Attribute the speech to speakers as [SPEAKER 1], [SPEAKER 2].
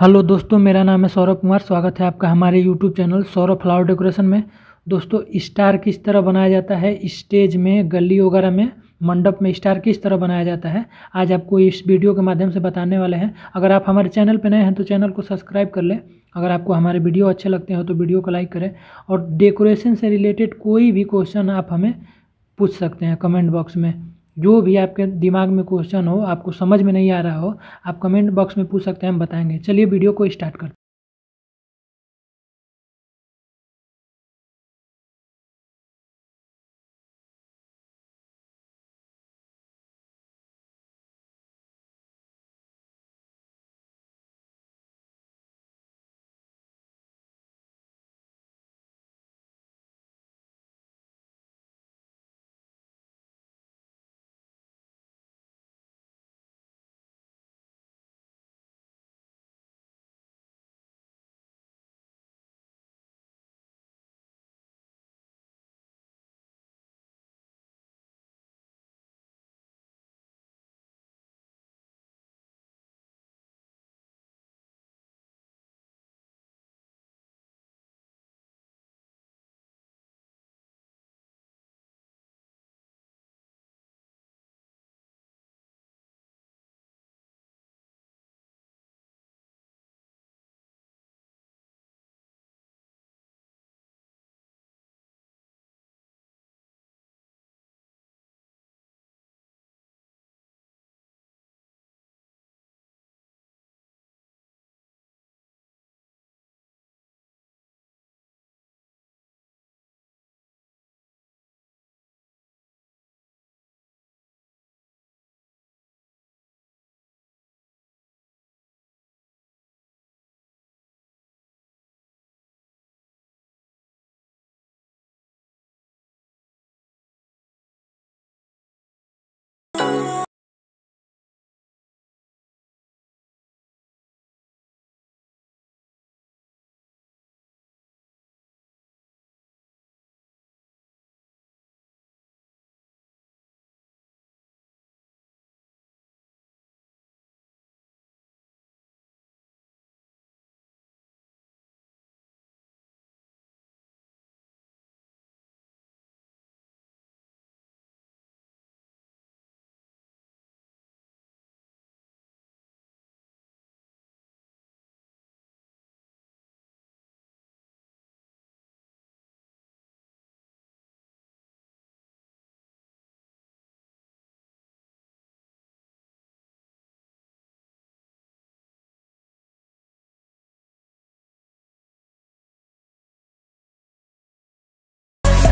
[SPEAKER 1] hello दोस्तों मेरा नाम है सौरभ कुमार स्वागत है आपका हमारे YouTube channel Saurabh flower decoration में दोस्तों स्टार किस तरह बनाया जाता है स्टेज में गली वगैरह में मंडप में स्टार किस तरह बनाया जाता है आज आपको इस वीडियो के माध्यम से बताने वाले हैं अगर आप हमारे चैनल पर नए हैं तो चैनल को सब्सक्राइब कर लें अगर आपको हमारे वीडियो अच्छे लगते हैं तो वीडियो को लाइक करें और डेकोरेशन से रिलेटेड कोई भी क्वेश्चन आप हमें पूछ सकते हैं कमेंट बॉक्स में जो भी आपके दिमाग में क्वेश्चन हो आपको समझ में नहीं आ रहा हो आप कमेंट बॉक्स में पूछ सकते हैं हम
[SPEAKER 2] बताएंगे चलिए वीडियो को स्टार्ट करते हैं